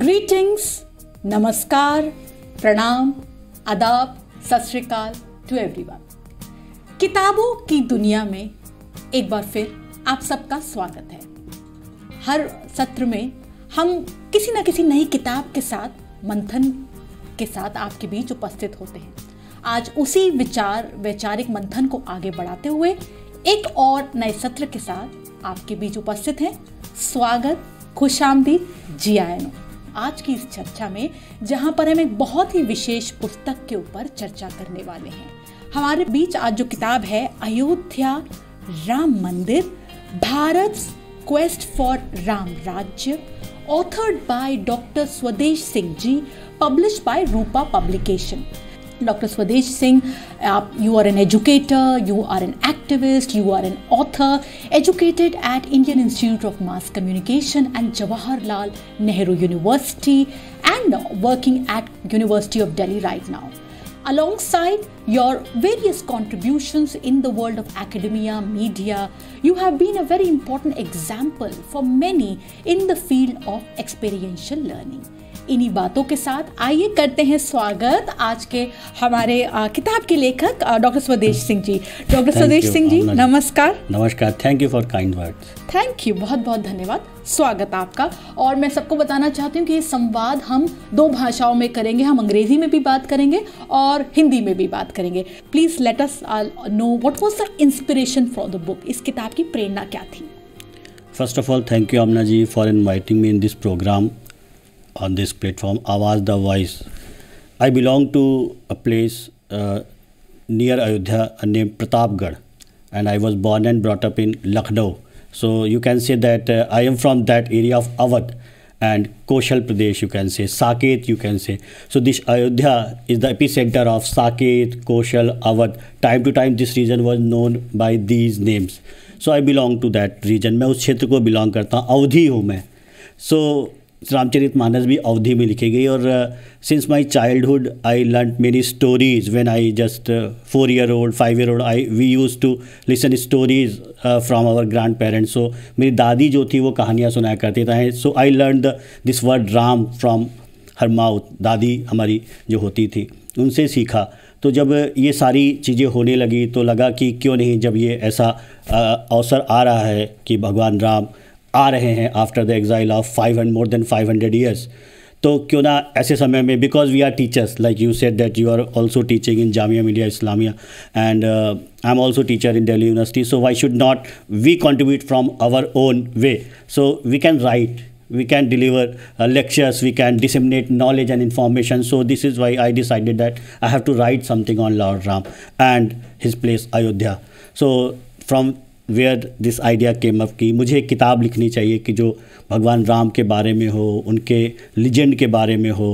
Greetings नमस्कार प्रणाम अदाब सत श्रीकाल टू एवरीवन किताबों की दुनिया में एक बार फिर आप सबका स्वागत है हर सत्र में हम किसी न किसी नई किताब के साथ मंथन के साथ आपके बीच उपस्थित होते हैं आज उसी विचार वैचारिक मंथन को आगे बढ़ाते हुए एक और नए सत्र के साथ आपके बीच उपस्थित हैं स्वागत खुशामदी जी आयनों आज की इस चर्चा में जहां पर हम एक बहुत ही विशेष पुस्तक के ऊपर चर्चा करने वाले हैं हमारे बीच आज जो किताब है अयोध्या राम मंदिर भारत क्वेस्ट फॉर राम राज्य authored by doctor Swadesh Singh ji publish by Rupa publication Dr. Swadesh Singh, uh, you are an educator, you are an activist, you are an author, educated at Indian Institute of Mass Communication and Jawaharlal Nehru University and working at University of Delhi right now. Alongside your various contributions in the world of academia, media, you have been a very important example for many in the field of experiential learning. इन्हीं बातों के साथ आइए करते हैं स्वागत आज के हमारे किताब के लेखक डॉक्टर स्वदेश सिंह जी डॉक्टर स्वदेश सिंह जी नमस्कार नमस्कार thank you for kind words thank you बहुत बहुत धन्यवाद स्वागत आपका और मैं सबको बताना चाहती हूँ कि ये संवाद हम दो भाषाओं में करेंगे हम अंग्रेजी में भी बात करेंगे और हिंदी में भी बात करेंगे please let us know what was the inspiration for the book इस किताब की प्रेरणा क्या थी first of all thank you Amna ji for inviting me in this program on this platform, Awaz the Voice. I belong to a place uh, near Ayodhya named Pratapgarh, and I was born and brought up in Lucknow. So you can say that uh, I am from that area of Awadh and Koshal Pradesh, you can say, Saket, you can say. So this Ayodhya is the epicenter of Saket, Koshal, Awadh. Time to time this region was known by these names. So I belong to that region. main us kshetra ko belong karta hu avadhi hu main So Ramcharit Manas भी अवधि में लिखी गई और since my childhood I learn many stories when I just four year old five year old I we use to listen stories from our grand parents so मेरी दादी जो थी वो कहानियाँ सुनाया करती थी so I learn the this word Ram from her mouth दादी हमारी जो होती थी उनसे सीखा तो जब ये सारी चीज़ें होने लगी तो लगा कि क्यों नहीं जब ये ऐसा अवसर आ रहा है कि भगवान राम आ रहे हैं after the exile of five and more than five hundred years तो क्यों ना ऐसे समय में because we are teachers like you said that you are also teaching in Jamia Millia Islamia and I am also teacher in Delhi university so why should not we contribute from our own way so we can write we can deliver uh, lectures we can disseminate knowledge and information so this is why i decided that i have to write something on lord ram and his place ayodhya so from where this idea came up की मुझे एक किताब लिखनी चाहिए कि जो भगवान राम के बारे में हो उनके लीजेंड के बारे में हो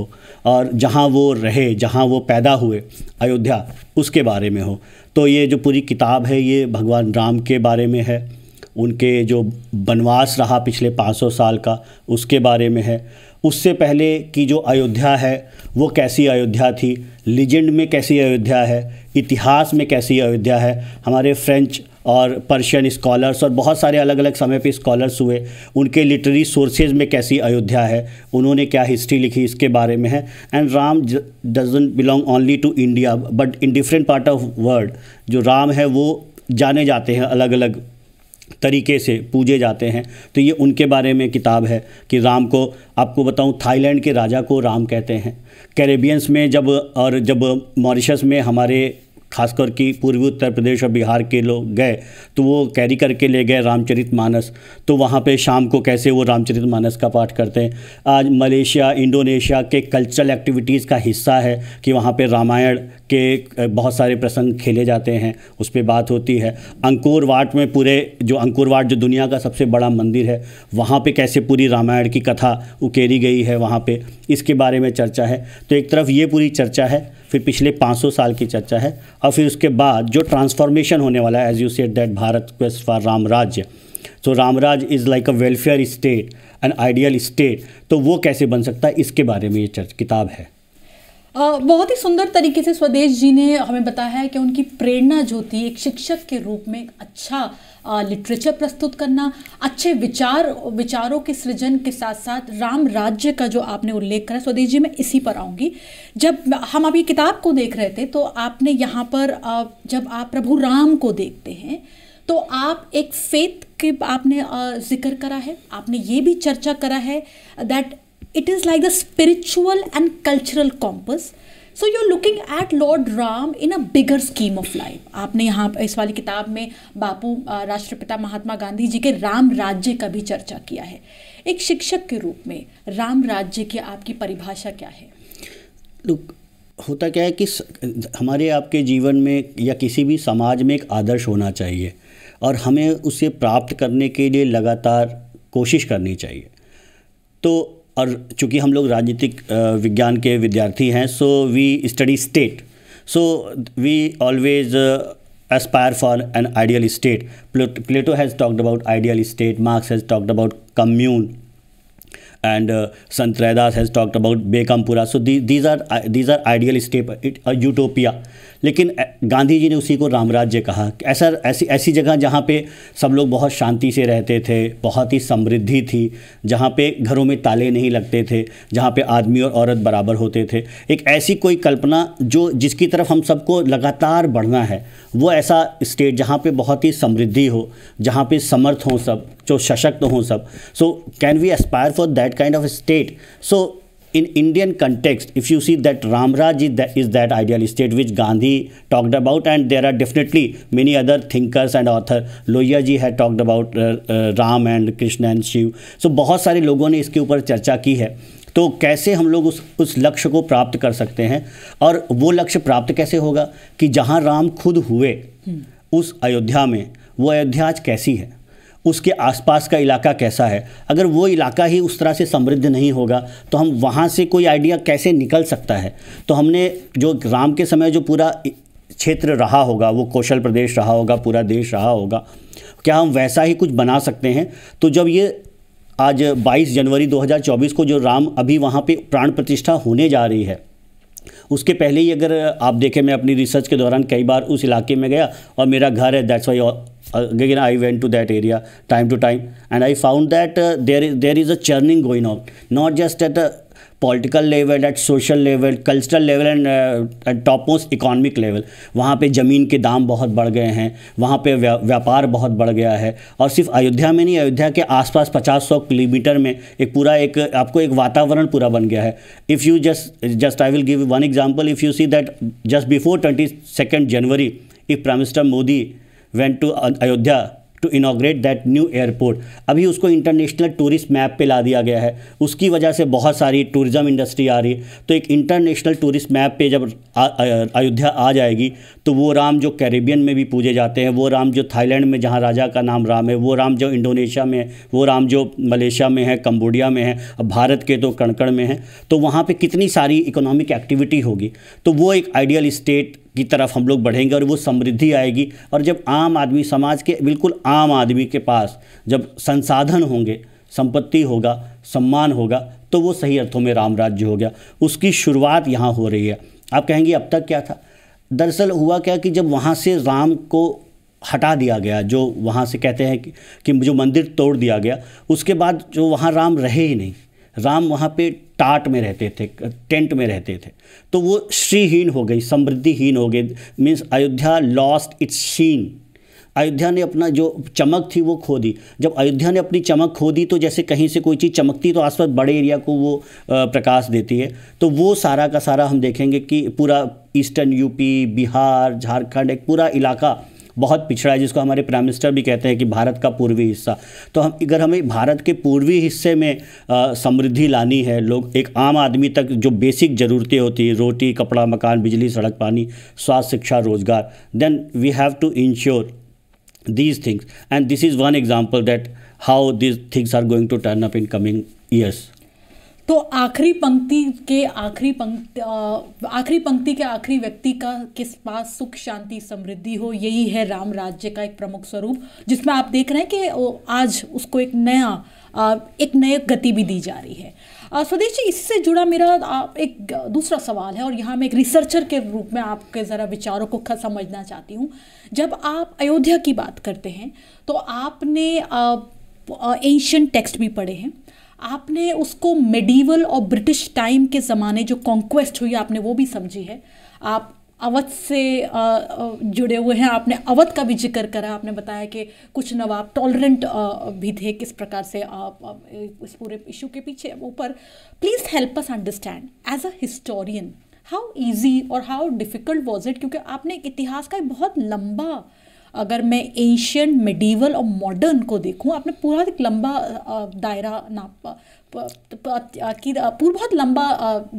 और जहाँ वो रहे जहाँ वो पैदा हुए अयोध्या उसके बारे में हो तो ये जो पूरी किताब है ये भगवान राम के बारे में है उनके जो वनवास रहा पिछले 500 साल का उसके बारे में है उससे पहले की जो अयोध्या है वो कैसी अयोध्या थी लीजेंड में कैसी अयोध्या है इतिहास में कैसी अयोध्या है हमारे फ्रेंच और पर्शियन स्कॉलर्स और बहुत सारे अलग अलग समय पे स्कॉलर्स हुए उनके लिटरेरी सोर्सेज में कैसी अयोध्या है उन्होंने क्या हिस्ट्री लिखी इसके बारे में है and Ram doesn't belong only to India but in different part of world जो राम है वो जाने जाते हैं अलग अलग तरीके से पूजे जाते हैं तो ये उनके बारे में किताब है कि राम को आपको बताऊं थाईलैंड के राजा को राम कहते हैं कैरेबियंस में जब और जब मॉरिशस में हमारे खासकर कि पूर्वी उत्तर प्रदेश और बिहार के लोग गए तो वो कैरी करके ले गए रामचरित मानस तो वहाँ पे शाम को कैसे वो रामचरित मानस का पाठ करते हैं आज मलेशिया इंडोनेशिया के कल्चरल एक्टिविटीज़ का हिस्सा है कि वहाँ पे रामायण के बहुत सारे प्रसंग खेले जाते हैं उस पर बात होती है अंकुर वाट में पूरे जो अंकुर वाट जो दुनिया का सबसे बड़ा मंदिर है वहाँ पे कैसे पूरी रामायण की कथा उकेरी गई है वहाँ पे इसके बारे में चर्चा है तो एक तरफ ये पूरी चर्चा है फिर पिछले 500 साल की चर्चा है और फिर उसके बाद जो ट्रांसफॉर्मेशन होने वाला है as you said that Bharat quest for Ram Rajya so Ram Raj is like a welfare state an ideal state तो वो कैसे बन सकता है इसके बारे में ये चर्च किताब है आ, बहुत ही सुंदर तरीके से स्वदेश जी ने हमें बताया है कि उनकी प्रेरणा जो थी एक शिक्षक के रूप में एक अच्छा लिटरेचर प्रस्तुत करना अच्छे विचार विचारों के सृजन के साथ साथ राम राज्य का जो आपने उल्लेख करा स्वदेश जी मैं इसी पर आऊँगी जब हम अभी किताब को देख रहे थे तो आपने यहाँ पर जब आप प्रभु राम को देखते हैं तो आप एक फेथ के आपने जिक्र करा है आपने ये भी चर्चा करा है that it is like the spiritual and cultural compass so you are looking at lord Ram in a bigger scheme of life आपने यहाँ इस वाली किताब में बापू राष्ट्रपिता महात्मा गांधी जी के राम राज्य का भी चर्चा किया है एक शिक्षक के रूप में राम राज्य की आपकी परिभाषा क्या है लुक होता क्या है कि हमारे आपके जीवन में या किसी भी समाज में एक आदर्श होना चाहिए और हमें उसे प्राप्त करने के लिए लगातार कोशिश करनी चाहिए तो और चूँकि हम लोग राजनीतिक विज्ञान के विद्यार्थी हैं so we study state so we always aspire for an ideal state Plato has talked about ideal state Marx has talked about commune and Sant Raidas has talked about Begampura so these are these are ideal state it a utopia लेकिन गांधी जी ने उसी को रामराज्य कहा ऐसा ऐसी ऐसी जगह जहाँ पे सब लोग बहुत शांति से रहते थे बहुत ही समृद्धि थी जहाँ पे घरों में ताले नहीं लगते थे जहाँ पे आदमी और औरत बराबर होते थे एक ऐसी कोई कल्पना जो जिसकी तरफ हम सबको लगातार बढ़ना है वो ऐसा स्टेट जहाँ पे बहुत ही समृद्धि हो जहाँ पे समर्थ हों सब जो सशक्त हों सब so can we aspire for that kind of state so in Indian context, if you see that Ramraj is that, is that ideal state which Gandhi talked about, and there are definitely many other thinkers and author. Lohia ji had talked about uh, uh, Ram and Krishna and Shiv. So bahut sare लोगों ne iske upar charcha ki hai तो कैसे हम लोग उस उस लक्ष्य को प्राप्त कर सकते हैं और वो लक्ष्य प्राप्त कैसे होगा कि जहाँ राम खुद हुए उस अयोध्या में वो अयोध्या आज कैसी है उसके आसपास का इलाका कैसा है अगर वो इलाका ही उस तरह से समृद्ध नहीं होगा तो हम वहाँ से कोई आइडिया कैसे निकल सकता है तो हमने जो राम के समय जो पूरा क्षेत्र रहा होगा वो कौशल प्रदेश रहा होगा पूरा देश रहा होगा क्या हम वैसा ही कुछ बना सकते हैं तो जब ये आज 22 जनवरी 2024 को जो राम अभी वहाँ पे प्राण प्रतिष्ठा होने जा रही है उसके पहले ही अगर आप देखें मैं अपनी रिसर्च के दौरान कई बार उस इलाके में गया और मेरा घर है that's why again I went to that area time to time and I found that there there is a churning going on not just at a political level at social level cultural level and top most economic level वहाँ पे ज़मीन के दाम बहुत बढ़ गए हैं वहाँ पे व्यापार बहुत बढ़ गया है और सिर्फ अयोध्या में नहीं अयोध्या के आसपास 500 किलोमीटर में एक पूरा एक आपको एक वातावरण पूरा बन गया है if you just just I will give one example if you see that just before twenty second January if prime minister Modi went to Ayodhya to inaugurate that new airport अभी उसको इंटरनेशनल टूरिस्ट मैप पे ला दिया गया है उसकी वजह से बहुत सारी टूरिज़म इंडस्ट्री आ रही है तो एक इंटरनेशनल टूरिस्ट मैप पे जब अयोध्या आ जाएगी तो वो राम जो कैरेबियन में भी पूजे जाते हैं वो राम जो थाईलैंड में जहाँ राजा का नाम राम है वो राम जो इंडोनेशिया में है वो राम जो मलेशिया में है कम्बोडिया में है भारत के तो कणकड़ में है तो वहाँ पर कितनी सारी इकोनॉमिक एक्टिविटी होगी तो वो एक आइडियल स्टेट की तरफ हम लोग बढ़ेंगे और वो समृद्धि आएगी और जब आम आदमी समाज के बिल्कुल आम आदमी के पास जब संसाधन होंगे संपत्ति होगा सम्मान होगा तो वो सही अर्थों में राम राज्य हो गया उसकी शुरुआत यहाँ हो रही है आप कहेंगे अब तक क्या था दरअसल हुआ क्या कि जब वहाँ से राम को हटा दिया गया जो वहाँ से कहते हैं कि, कि जो मंदिर तोड़ दिया गया उसके बाद जो वहाँ राम रहे ही नहीं राम वहाँ पे टाट में रहते थे टेंट में रहते थे तो वो श्रीहीन हो गई समृद्धिहीन हो गई means Ayodhya lost its sheen Ayodhya ने अपना जो चमक थी वो खो दी जब अयोध्या ने अपनी चमक खो दी तो जैसे कहीं से कोई चीज़ चमकती तो आसपास बड़े एरिया को वो प्रकाश देती है तो वो सारा का सारा हम देखेंगे कि पूरा ईस्टर्न यूपी बिहार झारखंड एक पूरा इलाका बहुत पिछड़ा है जिसको हमारे प्राइम मिनिस्टर भी कहते हैं कि भारत का पूर्वी हिस्सा तो हम अगर हमें भारत के पूर्वी हिस्से में समृद्धि लानी है लोग एक आम आदमी तक जो बेसिक ज़रूरतें होती हैं रोटी कपड़ा मकान बिजली सड़क पानी स्वास्थ्य शिक्षा रोजगार then we have to ensure these things and this is one example that how this things are going to turn up in coming years तो आखिरी पंक्ति के आखिरी पंक्ति आखिरी पंक्ति के आखिरी व्यक्ति का किस पास सुख शांति समृद्धि हो यही है राम राज्य का एक प्रमुख स्वरूप जिसमें आप देख रहे हैं कि आज उसको एक नया एक नए गति भी दी जा रही है स्वदेश जी इससे जुड़ा मेरा एक दूसरा सवाल है और यहाँ मैं एक रिसर्चर के रूप में आपके ज़रा विचारों को समझना चाहती हूँ जब आप अयोध्या की बात करते हैं तो आपने एशियन टेक्स्ट भी पढ़े हैं आपने उसको मेडिवल और ब्रिटिश टाइम के ज़माने जो कॉन्क्वेस्ट हुई आपने वो भी समझी है आप अवध से जुड़े हुए हैं आपने अवध का भी जिक्र करा आपने बताया कि कुछ नवाब टॉलरेंट भी थे किस प्रकार से आप इस पूरे इशू के पीछे ऊपर please help us understand as a historian how easy और हाउ डिफ़िकल्ट वॉज इट क्योंकि आपने इतिहास का एक बहुत लंबा अगर मैं एशियन मेडिवल और मॉडर्न को देखूं आपने पूरा एक लंबा दायरा ना की पूरा बहुत लंबा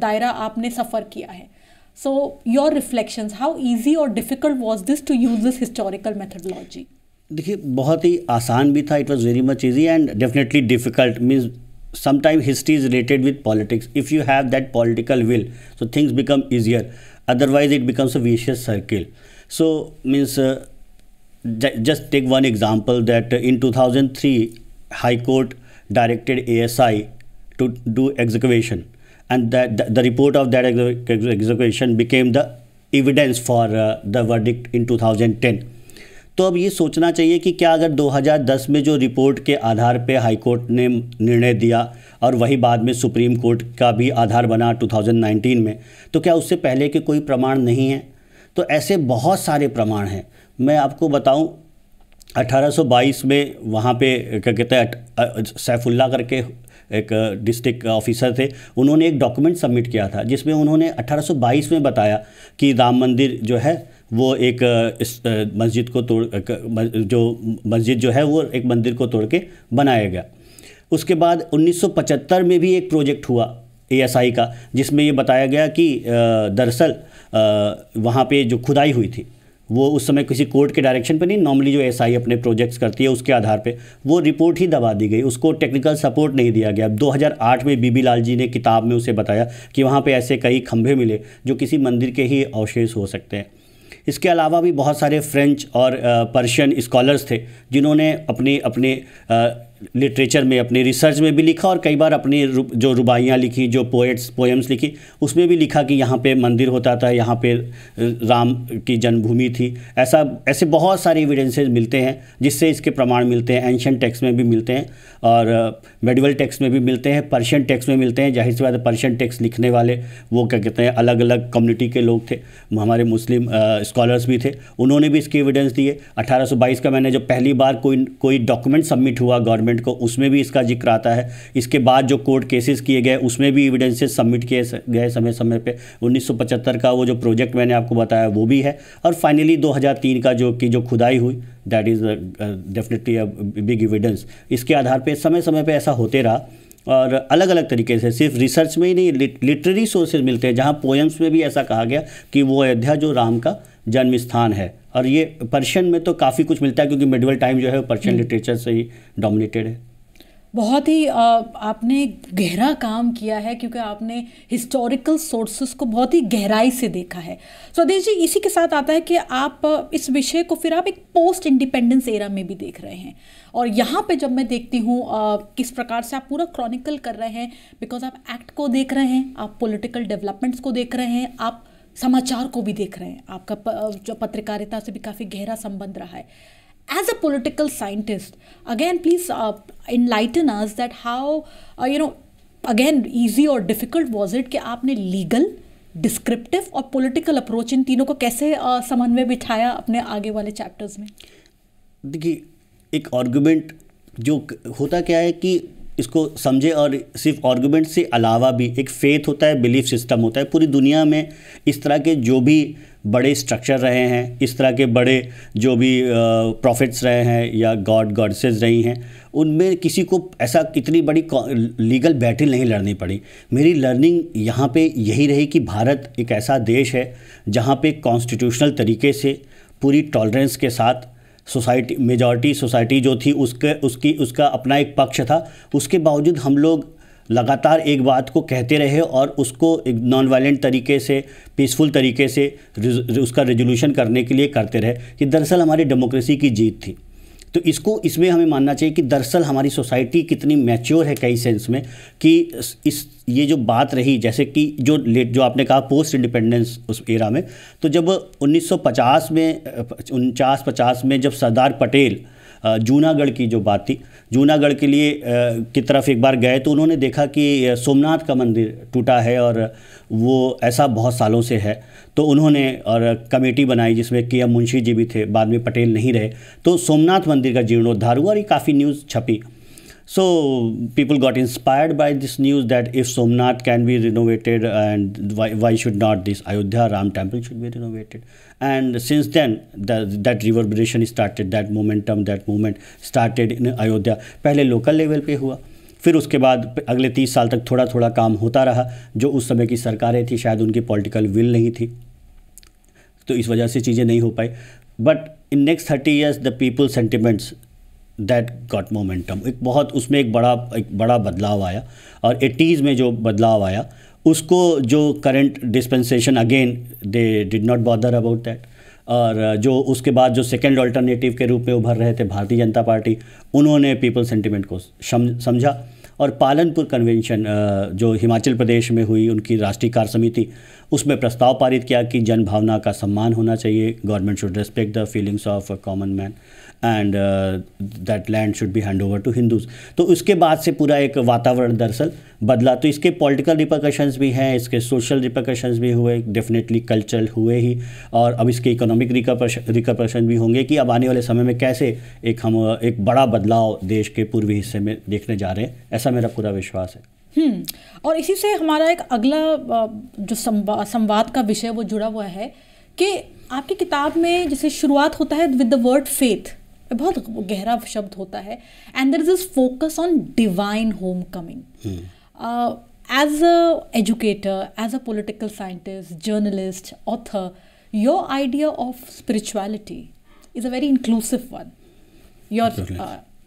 दायरा आपने सफ़र किया है so your reflections how easy और difficult was this to use this historical methodology देखिए बहुत ही आसान भी था it was very much easy and definitely difficult means sometimes history is related with politics if you have that political will so things become easier otherwise it becomes a vicious circle so means just take one example that in 2003 high court directed asi to do excavation and that the, the report of that excavation became the evidence for uh, the verdict in 2010 तो अब ये सोचना चाहिए कि क्या अगर 2010 में जो रिपोर्ट के आधार पे हाई कोर्ट ने निर्णय दिया और वही बाद में सुप्रीम कोर्ट का भी आधार बना 2019 में तो क्या उससे पहले के कोई प्रमाण नहीं है तो ऐसे बहुत सारे प्रमाण हैं मैं आपको बताऊं 1822 में वहाँ पे क्या कहते हैं सैफुल्ला करके एक डिस्ट्रिक्ट ऑफिसर थे उन्होंने एक डॉक्यूमेंट सबमिट किया था जिसमें उन्होंने 1822 में बताया कि राम मंदिर जो है वो एक मस्जिद को तोड़ जो मस्जिद जो है वो एक मंदिर को तोड़ के बनाया गया उसके बाद 1975 में भी एक प्रोजेक्ट हुआ एएसआई का जिसमें ये बताया गया कि दरअसल वहाँ पे जो खुदाई हुई थी वो उस समय किसी कोर्ट के डायरेक्शन पे नहीं नॉर्मली जो एसआई अपने प्रोजेक्ट्स करती है उसके आधार पे वो रिपोर्ट ही दबा दी गई उसको टेक्निकल सपोर्ट नहीं दिया गया 2008 में बीबी लाल जी ने किताब में उसे बताया कि वहाँ पे ऐसे कई खंभे मिले जो किसी मंदिर के ही अवशेष हो सकते हैं इसके अलावा भी बहुत सारे फ्रेंच और पर्शियन स्कॉलर्स थे जिन्होंने अपने अपने लिटरेचर में अपनी रिसर्च में भी लिखा और कई बार अपनी जो रुबाइयाँ लिखी जो पोएट्स पोएम्स लिखी उसमें भी लिखा कि यहाँ पे मंदिर होता था यहाँ पे राम की जन्मभूमि थी ऐसा ऐसे बहुत सारे एविडेंसेस मिलते हैं जिससे इसके प्रमाण मिलते हैं एंशियन टेक्स्ट में भी मिलते हैं और मेडिवल टेक्स्ट में भी मिलते हैं पर्शियन टेक्स्ट में मिलते हैं जाहिर सी बात है पर्शियन टेक्स्ट लिखने वाले वो क्या कहते हैं अलग अलग कम्युनिटी के लोग थे हमारे मुस्लिम स्कॉलर्स भी थे उन्होंने भी इसके एविडेंस दिए अठारह का मैंने जो पहली बार कोई कोई डॉक्यूमेंट सबमिट हुआ गवर्नमेंट गवर्नमेंट को उसमें भी इसका जिक्र आता है इसके बाद जो कोर्ट केसेस किए गए उसमें भी एविडेंसेस सबमिट किए गए समय समय पे 1975 का वो जो प्रोजेक्ट मैंने आपको बताया वो भी है और फाइनली 2003 का जो की जो खुदाई हुई that is definitely a big evidence इसके आधार पर समय समय पर ऐसा होते रहा और अलग अलग तरीके से सिर्फ रिसर्च में ही नहीं लिटरेरी सोर्सेज मिलते हैं जहाँ पोएम्स में भी ऐसा कहा गया कि वो अयोध्या जो राम का जन्म स्थान है और ये पर्शियन में तो काफ़ी कुछ मिलता है क्योंकि मिडवल टाइम जो है पर्शियन हम्म। लिटरेचर से ही डोमिनेटेड है बहुत ही आपने गहरा काम किया है क्योंकि आपने हिस्टोरिकल सोर्सेस को बहुत ही गहराई से देखा है स्वदेश जी इसी के साथ आता है कि आप इस विषय को फिर आप एक पोस्ट इंडिपेंडेंस एरा में भी देख रहे हैं और यहाँ पे जब मैं देखती हूँ किस प्रकार से आप पूरा क्रॉनिकल कर रहे हैं बिकॉज आप एक्ट को देख रहे हैं आप पोलिटिकल डेवलपमेंट्स को देख रहे हैं आप समाचार को भी देख रहे हैं आपका जो पत्रकारिता से भी काफ़ी गहरा संबंध रहा है as a political scientist again please enlighten us that how you know again easy और डिफिकल्ट वॉज इट कि आपने लीगल डिस्क्रिप्टिव और पोलिटिकल अप्रोच इन तीनों को कैसे uh, समन्वय बिठाया अपने आगे वाले चैप्टर्स में देखिए एक आर्ग्यूमेंट जो होता क्या है कि इसको समझे और सिर्फ आर्गूमेंट से अलावा भी एक फेथ होता है बिलीफ सिस्टम होता है पूरी दुनिया में इस तरह के जो भी बड़े स्ट्रक्चर रहे हैं इस तरह के बड़े जो भी प्रॉफिट्स रहे हैं या गॉड गॉडसेज रही हैं उनमें किसी को ऐसा इतनी बड़ी लीगल बैटल नहीं लड़नी पड़ी मेरी लर्निंग यहाँ पे यही रही कि भारत एक ऐसा देश है जहाँ पे कॉन्स्टिट्यूशनल तरीके से पूरी टॉलरेंस के साथ सोसाइटी मेजॉरिटी सोसाइटी जो थी उसके उसकी उसका अपना एक पक्ष था उसके बावजूद हम लोग लगातार एक बात को कहते रहे और उसको एक नॉन वायलेंट तरीके से पीसफुल तरीके से उसका रेजोल्यूशन करने के लिए करते रहे कि दरअसल हमारी डेमोक्रेसी की जीत थी तो इसको इसमें हमें मानना चाहिए कि दरअसल हमारी सोसाइटी कितनी मैच्योर है कई सेंस में कि इस ये जो बात रही जैसे कि जो लेट जो आपने कहा पोस्ट इंडिपेंडेंस उस एरा में तो जब 1950 में उनचास पचास में जब सरदार पटेल जूनागढ़ की जो बात थी जूनागढ़ के लिए की तरफ एक बार गए तो उन्होंने देखा कि सोमनाथ का मंदिर टूटा है और वो ऐसा बहुत सालों से है तो उन्होंने और कमेटी बनाई जिसमें के एम मुंशी जी भी थे बाद में पटेल नहीं रहे तो सोमनाथ मंदिर का जीर्णोद्धार हुआ और ये काफ़ी न्यूज़ छपी so people got inspired by this news that if Somnath can be renovated and why should not this Ayodhya Ram temple should be renovated and since then that reverberation started that momentum that moment started in Ayodhya पहले local level पर हुआ फिर उसके बाद अगले तीस साल तक थोड़ा थोड़ा काम होता रहा जो उस समय की सरकारें थी शायद उनकी पॉलिटिकल विल नहीं थी तो इस वजह से चीज़ें नहीं हो पाई but in next thirty years the people sentiments that got momentum एक बहुत उसमें एक बड़ा एक बड़ा बदलाव आया और एटीज़ में जो बदलाव आया उसको जो current dispensation again they did not bother about that और जो उसके बाद जो सेकेंड अल्टरनेटिव के रूप में उभर रहे थे भारतीय जनता पार्टी उन्होंने पीपल सेंटिमेंट को समझा और पालनपुर कन्वेंशन जो हिमाचल प्रदेश में हुई उनकी राष्ट्रीय कार्य समिति उसमें प्रस्ताव पारित किया कि जन भावना का सम्मान होना चाहिए government should respect the feelings of common man and that land should be hand over to Hindus तो उसके बाद से पूरा एक वातावरण दरअसल बदला तो इसके पॉलिटिकल रिपोकशंस भी हैं इसके सोशल रिपोकशंस भी हुए डेफिनेटली कल्चरल हुए ही और अब इसके इकोनॉमिक रिकॉपरेशन भी होंगे कि अब आने वाले समय में कैसे एक हम एक बड़ा बदलाव देश के पूर्वी हिस्से में देखने जा रहे हैं ऐसा मेरा पूरा विश्वास है हम्म, और इसी से हमारा एक अगला जो संवाद का विषय वो जुड़ा हुआ है कि आपकी किताब में जैसे शुरुआत होता है विद द वर्ड फेथ बहुत गहरा शब्द होता है and there is is focus on divine homecoming as a educator as a political scientist journalist author your idea of spirituality is a very inclusive one your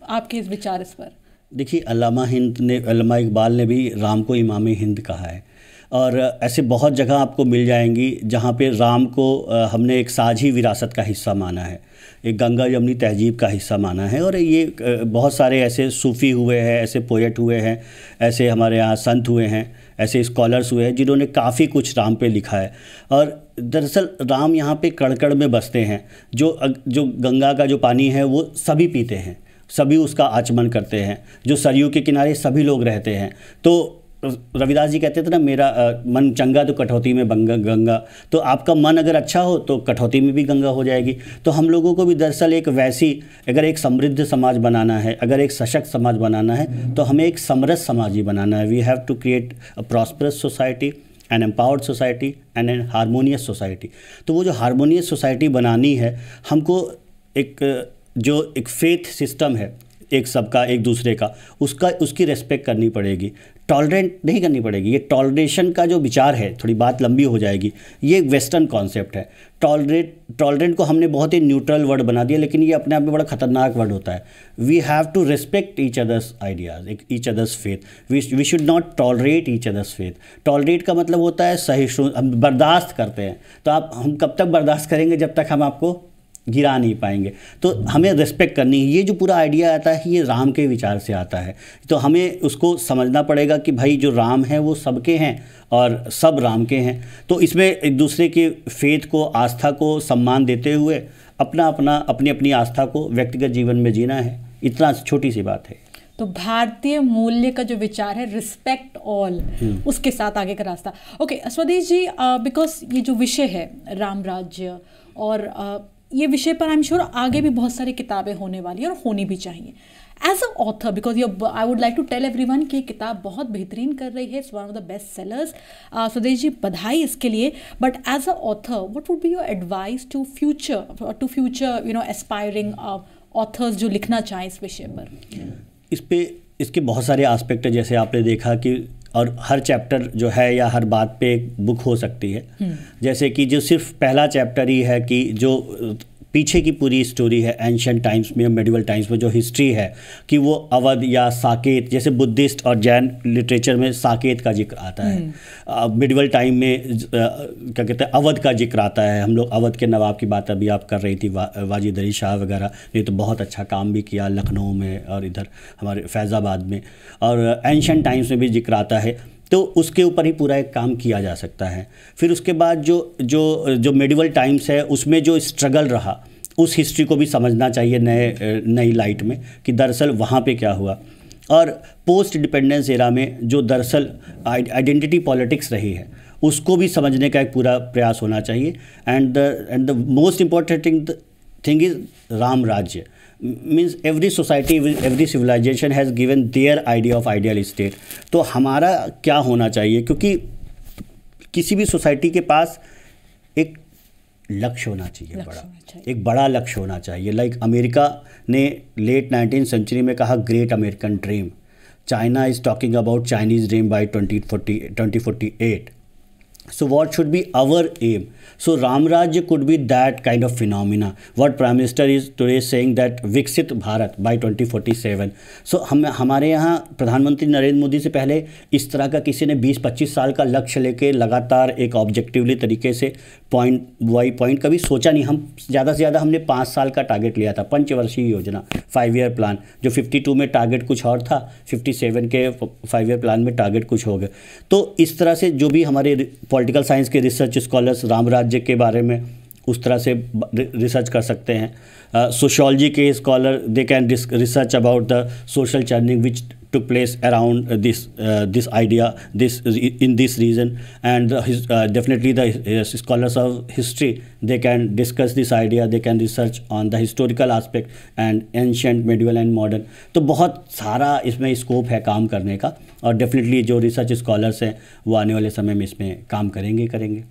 आपके इस विचार इस पर देखिए अलामा हिंद ने अलामा इकबाल ने भी राम को इमाम हिंद कहा है और ऐसे बहुत जगह आपको मिल जाएंगी जहाँ पे राम को हमने एक साझी विरासत का हिस्सा माना है एक गंगा यमुनी तहजीब का हिस्सा माना है और ये बहुत सारे ऐसे सूफ़ी हुए हैं ऐसे पोइट हुए हैं ऐसे हमारे यहाँ संत हुए हैं ऐसे स्कॉलर्स हुए हैं जिन्होंने काफ़ी कुछ राम पे लिखा है और दरअसल राम यहाँ पे कड़कड़ में बसते हैं जो जो गंगा का जो पानी है वो सभी पीते हैं सभी उसका आचमन करते हैं जो सरयू के किनारे सभी लोग रहते हैं तो रविदास जी कहते थे ना मेरा मन चंगा तो कठौती में बंगा गंगा तो आपका मन अगर अच्छा हो तो कठौती में भी गंगा हो जाएगी तो हम लोगों को भी दरअसल एक वैसी अगर एक समृद्ध समाज बनाना है अगर एक सशक्त समाज बनाना है तो हमें एक समरस समाज ही बनाना है we have to create a prosperous society an empowered society and an harmonious society तो वो जो हारमोनियस सोसाइटी बनानी है हमको एक जो एक फेथ सिस्टम है एक सबका एक दूसरे का उसका उसकी रेस्पेक्ट करनी पड़ेगी टॉलरेंट नहीं करनी पड़ेगी ये टॉलरेशन का जो विचार है थोड़ी बात लंबी हो जाएगी ये एक वेस्टर्न कॉन्सेप्ट है टॉलरेट टॉलरेंट को हमने बहुत ही न्यूट्रल वर्ड बना दिया लेकिन ये अपने आप में बड़ा खतरनाक वर्ड होता है we have to respect each others ideas एक each others faith we should not tolerate each others faith tolerate का मतलब होता है सही हम बर्दाश्त करते हैं तो आप हम कब तक बर्दाश्त करेंगे जब तक हम आपको गिरा नहीं पाएंगे तो हमें रिस्पेक्ट करनी है ये जो पूरा आइडिया आता है ये राम के विचार से आता है तो हमें उसको समझना पड़ेगा कि भाई जो राम है वो सबके हैं और सब राम के हैं तो इसमें एक दूसरे के फेथ को आस्था को सम्मान देते हुए अपना अपना अपनी अपनी आस्था को व्यक्तिगत जीवन में जीना है इतना छोटी सी बात है तो भारतीय मूल्य का जो विचार है रिस्पेक्ट हम्म। ऑल उसके साथ आगे का रास्ता ओके स्वदेश जी बिकॉज ये जो विषय है राम राज्य और ये विषय पर आई एम श्योर आगे भी बहुत सारी किताबें होने वाली है और होनी भी चाहिए as a author because you I would like to tell every one की किताब बहुत बेहतरीन कर रही है it's one of the best sellers Sudesh ji बधाई इसके लिए but as a author what would be your advice to future to future you know aspiring authors जो लिखना चाहें इस विषय पर इस पर इसके बहुत सारे आस्पेक्ट हैं जैसे आपने देखा कि और हर चैप्टर जो है या हर बात पे एक बुक हो सकती है हम्म। जैसे कि जो सिर्फ पहला चैप्टर ही है कि जो पीछे की पूरी स्टोरी है एंशंट टाइम्स में मेडिवल टाइम्स में जो हिस्ट्री है कि वो अवध या साकेत जैसे बुद्धिस्ट और जैन लिटरेचर में साकेत का जिक्र आता है मिडिवल टाइम हम्म। में क्या कहते हैं अवध का जिक्र आता है हम लोग अवध के नवाब की बात अभी आप कर रही थी वा, वाजिद अली शाह वगैरह ने तो, तो बहुत अच्छा काम भी किया लखनऊ में और इधर हमारे फैज़ाबाद में और एनशन टाइम्स में भी जिक्र आता है तो उसके ऊपर ही पूरा एक काम किया जा सकता है फिर उसके बाद जो जो जो मेडिवल टाइम्स है उसमें जो स्ट्रगल रहा उस हिस्ट्री को भी समझना चाहिए नए नई लाइट में कि दरअसल वहाँ पे क्या हुआ और पोस्ट डिपेंडेंस एरा में जो दरअसल आइडेंटिटी पॉलिटिक्स रही है उसको भी समझने का एक पूरा प्रयास होना चाहिए and the and the most important thing thing is Ram Rajya means every society every civilization has given their idea of ideal state तो हमारा क्या होना चाहिए क्योंकि किसी भी सोसाइटी के पास एक लक्ष्य होना चाहिए लक्ष बड़ा चाहिए। एक बड़ा लक्ष्य होना चाहिए लाइक like अमेरिका ने लेट नाइनटीन सेंचुरी में कहा great American dream China is talking about Chinese dream by twenty forty twenty forty eight so So what should be our aim? So could be that kind of phenomena of prime minister is Minister is today saying Bharat by twenty forty seven so हम हमारे यहाँ प्रधानमंत्री नरेंद्र मोदी से पहले इस तरह का किसी ने बीस पच्चीस साल का लक्ष्य लेके लगातार एक ऑब्जेक्टिवली तरीके से पॉइंट वाई पॉइंट कभी सोचा नहीं हम ज़्यादा से ज़्यादा हमने पाँच साल का टारगेट लिया था पंचवर्षीय योजना फाइव ईयर प्लान जो फिफ्टी टू में टारगेट कुछ और था फिफ्टी सेवन के फाइव ईयर प्लान में टारगेट कुछ हो गया तो इस तरह से जो भी हमारे पॉलिटिकल साइंस के रिसर्च स्कॉलर्स राम राज्य के बारे में उस तरह से रिसर्च कर सकते हैं सोशोलॉजी के scholar they can research about the social churning which took place around uh, this uh, this idea this in this region and his, uh, definitely the uh, scholars of history they can discuss this idea they can research on the historical aspect and ancient medieval and modern तो बहुत सारा इसमें scope है काम करने का और definitely जो रिसर्च स्कॉलर्स हैं वो आने वाले समय में इसमें काम करेंगे करेंगे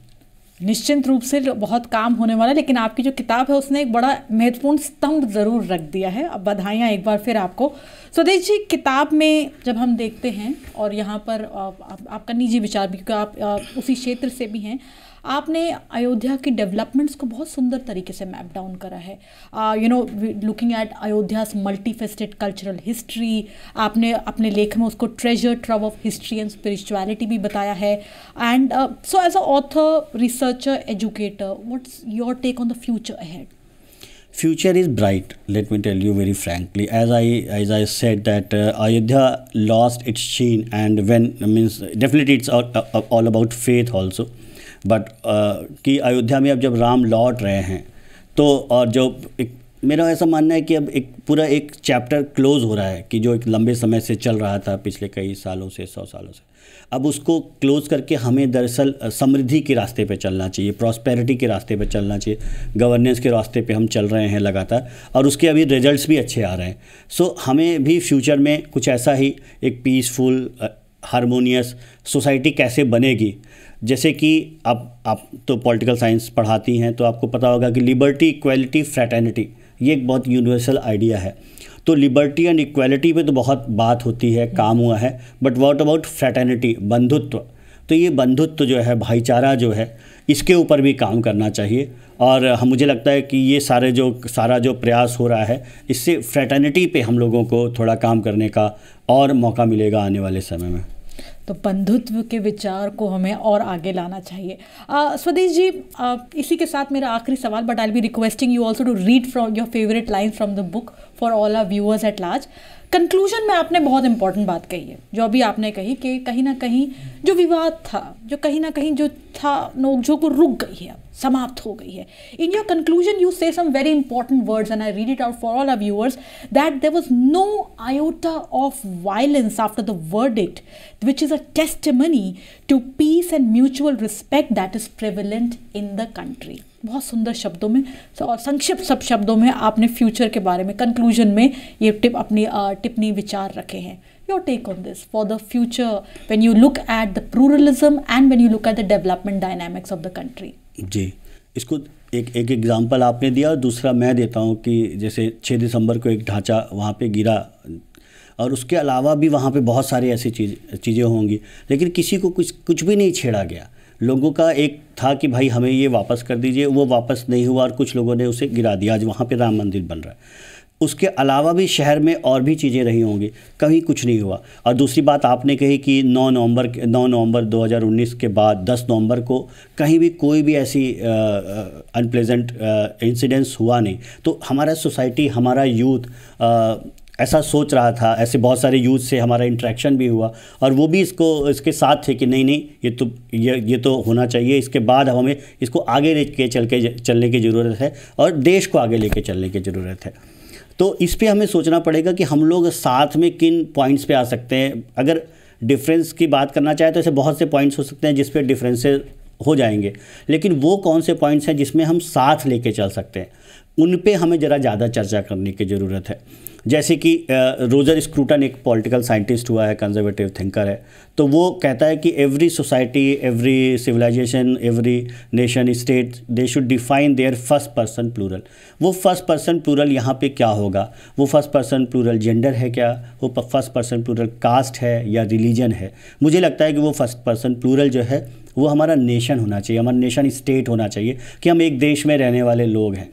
निश्चिंत रूप से बहुत काम होने वाला है लेकिन आपकी जो किताब है उसने एक बड़ा महत्वपूर्ण स्तंभ ज़रूर रख दिया है अब बधाइयाँ एक बार फिर आपको स्वदेश जी किताब में जब हम देखते हैं और यहाँ पर आप, आपका निजी विचार भी क्योंकि आप, आप उसी क्षेत्र से भी हैं आपने अयोध्या की डेवलपमेंट्स को बहुत सुंदर तरीके से मैप डाउन करा है you know looking at Ayodhya multifaceted cultural history आपने अपने लेख में उसको treasure trove of history and spirituality भी बताया है and so as a author researcher educator what's your take on the future ahead future is bright let me tell you very frankly as I as I said that Ayodhya lost its sheen and when means definitely it's all about faith also but uh, कि अयोध्या में अब जब राम लौट रहे हैं तो और जो एक मेरा ऐसा मानना है कि अब एक पूरा एक चैप्टर क्लोज हो रहा है कि जो एक लंबे समय से चल रहा था पिछले कई सालों से सौ सालों से अब उसको क्लोज करके हमें दरअसल समृद्धि के रास्ते पे चलना चाहिए प्रॉस्पेरिटी के रास्ते पे चलना चाहिए गवर्नेंस के रास्ते पे हम चल रहे हैं लगातार और उसके अभी रिजल्ट्स भी अच्छे आ रहे हैं सो हमें भी फ्यूचर में कुछ ऐसा ही एक पीसफुल हारमोनियस सोसाइटी कैसे बनेगी जैसे कि अब आप तो पॉलिटिकल साइंस पढ़ाती हैं तो आपको पता होगा कि लिबर्टी इक्वलिटी फ्रैटर्निटी ये एक बहुत यूनिवर्सल आइडिया है तो लिबर्टी एंड इक्वलिटी पे तो बहुत बात होती है काम हुआ है बट वॉट अबाउट फ्रैटर्निटी बंधुत्व तो ये बंधुत्व जो है भाईचारा जो है इसके ऊपर भी काम करना चाहिए और हम मुझे लगता है कि ये सारे जो सारा जो प्रयास हो रहा है इससे फ्रैटर्निटी पे हम लोगों को थोड़ा काम करने का और मौका मिलेगा आने वाले समय में तो बंधुत्व के विचार को हमें और आगे लाना चाहिए स्वदेश जी आ, इसी के साथ मेरा आखिरी सवाल but I be requesting you also to read from your favourite line from the book for all our viewers at large conclusion में आपने बहुत इंपॉर्टेंट बात कही है जो अभी आपने कही कि कहीं ना कहीं जो विवाद था जो कहीं ना कहीं जो था नोकझोंक रुक गई है समाप्त हो गई है in your conclusion you say some very important words and I read it out for all our viewers that there was no iota of violence after the verdict which is a testament to peace and mutual respect that is prevalent in the country बहुत सुंदर शब्दों में और संक्षिप्त सब शब्दों में आपने फ्यूचर के बारे में कंक्लूजन में ये टिप अपनी टिप्पणी विचार रखे हैं your take on this for the future when you look at the pluralism and when you look at the development dynamics of the country जी इसको एक एक एग्जाम्पल आपने दिया और दूसरा मैं देता हूँ कि जैसे छः दिसंबर को एक ढांचा वहाँ पे गिरा और उसके अलावा भी वहाँ पे बहुत सारी ऐसी चीज चीज़ें होंगी लेकिन किसी को कुछ कुछ भी नहीं छेड़ा गया लोगों का एक था कि भाई हमें ये वापस कर दीजिए वो वापस नहीं हुआ और कुछ लोगों ने उसे गिरा दिया आज वहाँ पर राम मंदिर बन रहा है उसके अलावा भी शहर में और भी चीज़ें रही होंगी कहीं कुछ नहीं हुआ और दूसरी बात आपने कही कि 9 नवंबर 9 नवंबर 2019 के बाद 10 नवंबर को कहीं भी कोई भी ऐसी अनप्लेजेंट इंसिडेंट्स हुआ नहीं तो हमारा सोसाइटी हमारा यूथ ऐसा सोच रहा था ऐसे बहुत सारे यूथ से हमारा इंट्रैक्शन भी हुआ और वो भी इसको इसके साथ थे कि नहीं नहीं ये तो ये ये तो होना चाहिए इसके बाद हमें इसको आगे ले के चल के चलने की ज़रूरत है और देश को आगे लेके चलने की ज़रूरत है तो इस पर हमें सोचना पड़ेगा कि हम लोग साथ में किन पॉइंट्स पर आ सकते हैं अगर डिफरेंस की बात करना चाहे तो ऐसे बहुत से पॉइंट्स हो सकते हैं जिस पर डिफरेंसेस हो जाएंगे लेकिन वो कौन से पॉइंट्स हैं जिसमें हम साथ लेके चल सकते हैं उन पे हमें ज़रा ज़्यादा चर्चा करने की ज़रूरत है जैसे कि रोजर स्क्रूटन एक पॉलिटिकल साइंटिस्ट हुआ है कंजर्वेटिव थिंकर है तो वो कहता है कि every society every civilisation every nation state they should define their first person plural वो फर्स्ट पर्सन प्लूरल यहाँ पे क्या होगा वो फर्स्ट पर्सन प्लूरल जेंडर है क्या वो फर्स्ट पर्सन प्लूरल कास्ट है या रिलीजन है मुझे लगता है कि वो फर्स्ट पर्सन प्लूरल जो है वो हमारा नेशन होना चाहिए हमारा नेशन स्टेट होना चाहिए कि हम एक देश में रहने वाले लोग हैं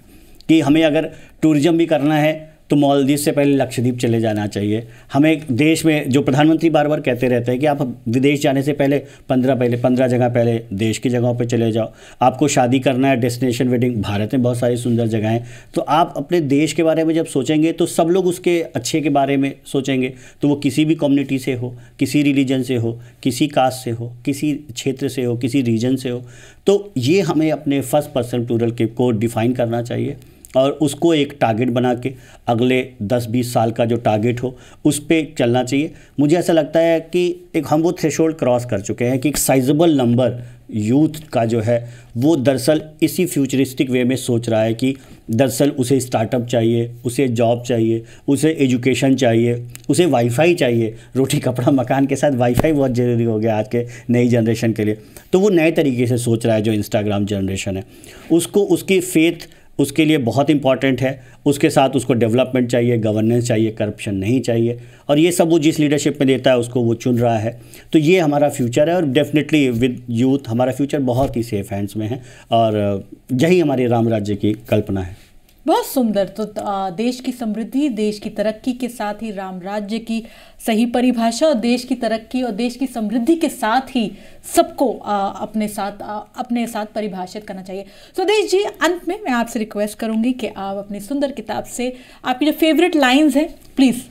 कि हमें अगर टूरिज़्म भी करना है तो मालदीव से पहले लक्षद्वीप चले जाना चाहिए हमें देश में जो प्रधानमंत्री बार बार कहते रहते हैं कि आप विदेश जाने से पहले पंद्रह पहले पंद्रह जगह पहले देश की जगहों पर चले जाओ आपको शादी करना है डेस्टिनेशन वेडिंग भारत में बहुत सारी सुंदर जगह हैं तो आप अपने देश के बारे में जब सोचेंगे तो सब लोग उसके अच्छे के बारे में सोचेंगे तो वो किसी भी कम्युनिटी से हो किसी रिलीजन से हो किसी कास्ट से हो किसी क्षेत्र से हो किसी रीजन से हो तो ये हमें अपने फर्स्ट पर्सन टूरल के को डिफ़ाइन करना चाहिए और उसको एक टारगेट बना के अगले 10-20 साल का जो टारगेट हो उस पर चलना चाहिए मुझे ऐसा लगता है कि एक हम वो थ्रेशोल्ड क्रॉस कर चुके हैं कि एक साइजेबल नंबर यूथ का जो है वो दरअसल इसी फ्यूचरिस्टिक वे में सोच रहा है कि दरअसल उसे स्टार्टअप चाहिए उसे जॉब चाहिए उसे एजुकेशन चाहिए उसे वाईफाई चाहिए रोटी कपड़ा मकान के साथ वाईफाई बहुत ज़रूरी हो गया आज के नई जनरेशन के लिए तो वो नए तरीके से सोच रहा है जो इंस्टाग्राम जनरेशन है उसको उसकी फेथ उसके लिए बहुत इंपॉर्टेंट है उसके साथ उसको डेवलपमेंट चाहिए गवर्नेंस चाहिए करप्शन नहीं चाहिए और ये सब वो जिस लीडरशिप में देता है उसको वो चुन रहा है तो ये हमारा फ्यूचर है और डेफिनेटली विद यूथ हमारा फ्यूचर बहुत ही सेफ हैंड्स में है और यही हमारे राम राज्य की कल्पना है बहुत सुंदर तो देश की समृद्धि देश की तरक्की के साथ ही राम राज्य की सही परिभाषा और देश की तरक्की और देश की समृद्धि के साथ ही सबको अपने साथ अपने साथ परिभाषित करना चाहिए स्वदेश तो जी अंत में मैं आपसे रिक्वेस्ट करूँगी कि आप अपनी सुंदर किताब से आपकी जो फेवरेट लाइन्स हैं प्लीज़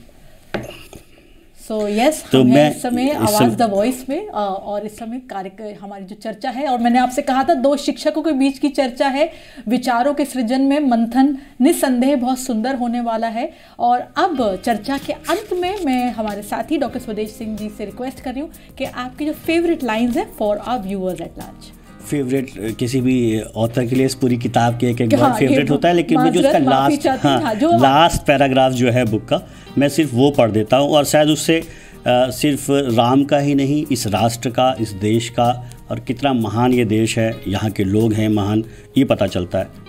सो यस तो मैं इस समय आवाज द वॉइस में और इस समय कार्य हमारी जो चर्चा है और मैंने आपसे कहा था दो शिक्षकों के बीच की चर्चा है विचारों के सृजन में मंथन निस्संदेह बहुत सुंदर होने वाला है और अब चर्चा के अंत में मैं हमारे साथी डॉक्टर स्वदेश सिंह जी से रिक्वेस्ट कर रही हूँ कि आपकी जो फेवरेट लाइन्स हैं for our viewers at large favourite किसी भी ऑथर के लिए इस पूरी किताब के एक एक हाँ, फेवरेट होता है लेकिन मुझे उसका लास्ट हाँ, हाँ, जो लास्ट पैराग्राफ जो है बुक का मैं सिर्फ वो पढ़ देता हूँ और शायद उससे आ, सिर्फ राम का ही नहीं इस राष्ट्र का इस देश का और कितना महान ये देश है यहाँ के लोग हैं महान ये पता चलता है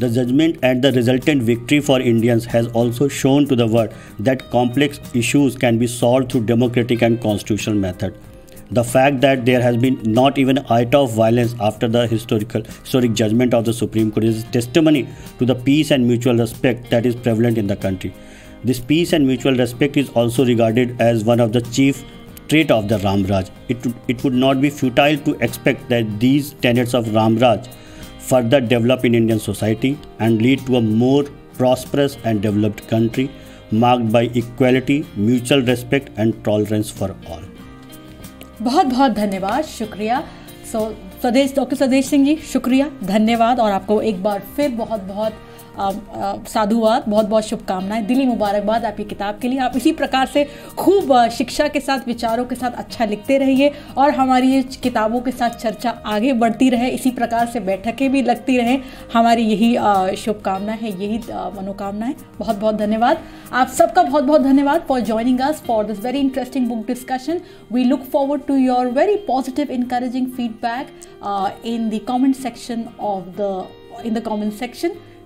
the judgement and the resultant victory for Indians has also shown to the world that complex issues can be solve through democratic and constitution method the fact that there has been not even a iota of violence after the historical historic judgment of the Supreme Court is testimony to the peace and mutual respect that is prevalent in the country. This peace and mutual respect is also regarded as one of the chief trait of the Ramraj. It, it would not be futile to expect that these tenets of Ramraj further develop in Indian society and lead to a more prosperous and developed country marked by equality, mutual respect, and tolerance for all. बहुत बहुत धन्यवाद शुक्रिया सो so, स्वदेश doctor Swadesh Singh जी शुक्रिया धन्यवाद और आपको एक बार फिर बहुत बहुत साधुवाद बहुत बहुत शुभकामनाएं दिली मुबारकबाद आपकी किताब के लिए आप इसी प्रकार से खूब शिक्षा के साथ विचारों के साथ अच्छा लिखते रहिए और हमारी ये किताबों के साथ चर्चा आगे बढ़ती रहे इसी प्रकार से बैठकें भी लगती रहें हमारी यही शुभकामना है यही मनोकामना है बहुत बहुत धन्यवाद आप सबका बहुत बहुत धन्यवाद for joining us for this very interesting book discussion we look forward to your very positive encouraging feedback in the comment section of the in the comment section